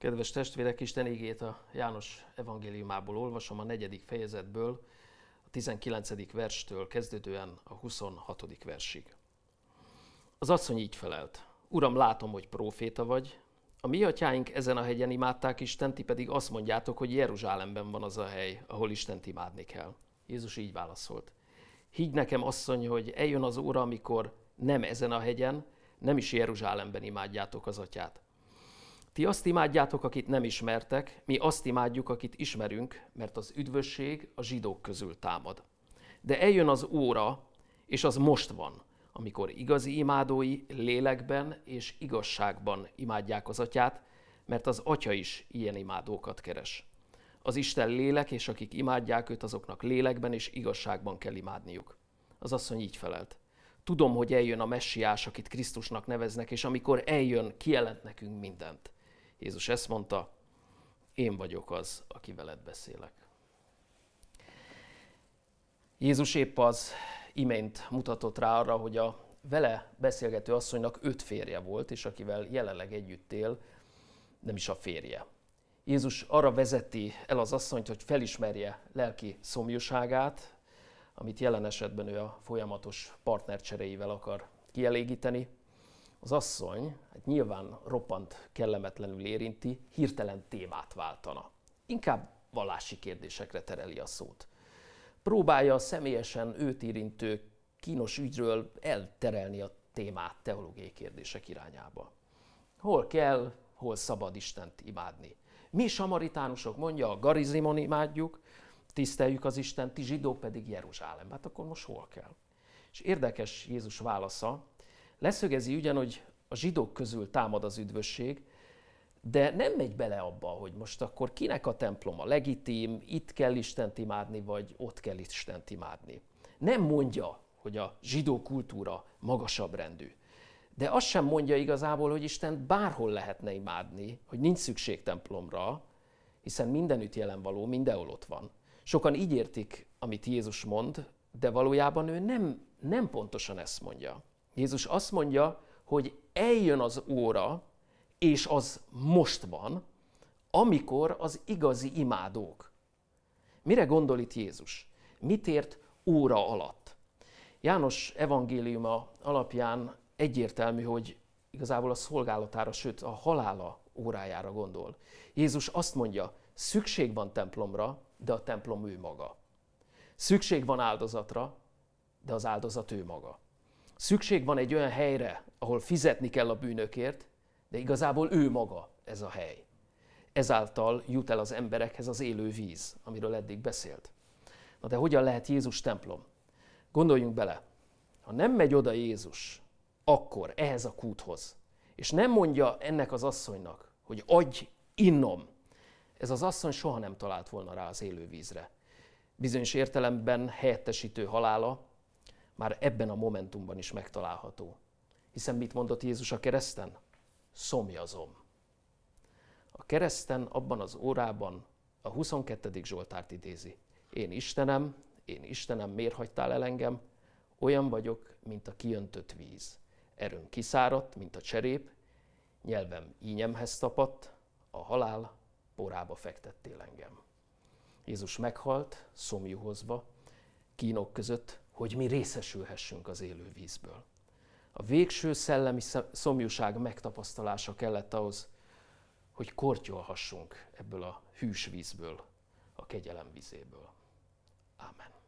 Kedves testvérek, Isten égét a János evangéliumából olvasom a negyedik fejezetből, a 19. verstől kezdődően a 26. versig. Az asszony így felelt. Uram, látom, hogy próféta vagy. A mi atyáink ezen a hegyen imádták Isten, ti pedig azt mondjátok, hogy Jeruzsálemben van az a hely, ahol Istent imádni kell. Jézus így válaszolt. Higgy nekem, asszony, hogy eljön az óra, amikor nem ezen a hegyen, nem is Jeruzsálemben imádjátok az atyát, ti azt imádjátok, akit nem ismertek, mi azt imádjuk, akit ismerünk, mert az üdvösség a zsidók közül támad. De eljön az óra, és az most van, amikor igazi imádói lélekben és igazságban imádják az atyát, mert az atya is ilyen imádókat keres. Az Isten lélek, és akik imádják őt, azoknak lélekben és igazságban kell imádniuk. Az asszony így felelt. Tudom, hogy eljön a messiás, akit Krisztusnak neveznek, és amikor eljön, kijelent nekünk mindent. Jézus ezt mondta, én vagyok az, aki veled beszélek. Jézus épp az imént mutatott rá arra, hogy a vele beszélgető asszonynak öt férje volt, és akivel jelenleg együtt él, nem is a férje. Jézus arra vezeti el az asszonyt, hogy felismerje lelki szomjúságát, amit jelen esetben ő a folyamatos partnercseréivel akar kielégíteni, az asszony hát nyilván roppant kellemetlenül érinti, hirtelen témát váltana. Inkább vallási kérdésekre tereli a szót. Próbálja a személyesen őt érintő kínos ügyről elterelni a témát teológiai kérdések irányába. Hol kell, hol szabad Istent imádni. Mi samaritánusok, mondja, a Garizimon imádjuk, tiszteljük az Istent, ti zsidók pedig Jeruzsálem. Hát akkor most hol kell? És érdekes Jézus válasza, Leszögezi ugyan, hogy a zsidók közül támad az üdvösség, de nem megy bele abba, hogy most akkor kinek a templom a legitim, itt kell Istent imádni, vagy ott kell Istent imádni. Nem mondja, hogy a zsidó kultúra magasabb rendű. De azt sem mondja igazából, hogy Isten bárhol lehetne imádni, hogy nincs szükség templomra, hiszen mindenütt jelen való, mindenhol ott van. Sokan így értik, amit Jézus mond, de valójában ő nem, nem pontosan ezt mondja. Jézus azt mondja, hogy eljön az óra, és az most van, amikor az igazi imádók. Mire gondol itt Jézus? Mit ért óra alatt? János evangéliuma alapján egyértelmű, hogy igazából a szolgálatára, sőt a halála órájára gondol. Jézus azt mondja, szükség van templomra, de a templom ő maga. Szükség van áldozatra, de az áldozat ő maga. Szükség van egy olyan helyre, ahol fizetni kell a bűnökért, de igazából ő maga ez a hely. Ezáltal jut el az emberekhez az élő víz, amiről eddig beszélt. Na de hogyan lehet Jézus templom? Gondoljunk bele, ha nem megy oda Jézus, akkor ehhez a kúthoz, és nem mondja ennek az asszonynak, hogy adj innom, ez az asszony soha nem talált volna rá az élő vízre. Bizonyos értelemben helyettesítő halála már ebben a momentumban is megtalálható. Hiszen mit mondott Jézus a kereszten? Szomjazom. A kereszten abban az órában a 22. Zsoltárt idézi. Én Istenem, én Istenem, miért hagytál el engem? Olyan vagyok, mint a kiöntött víz. Erőm kiszáradt, mint a cserép, nyelvem ínyemhez tapadt, a halál porába fektettél engem. Jézus meghalt, szomjúhozva, kínok között, hogy mi részesülhessünk az élő vízből. A végső szellemi szomjúság megtapasztalása kellett ahhoz, hogy kortyolhassunk ebből a hűs vízből, a kegyelem vízéből. Amen.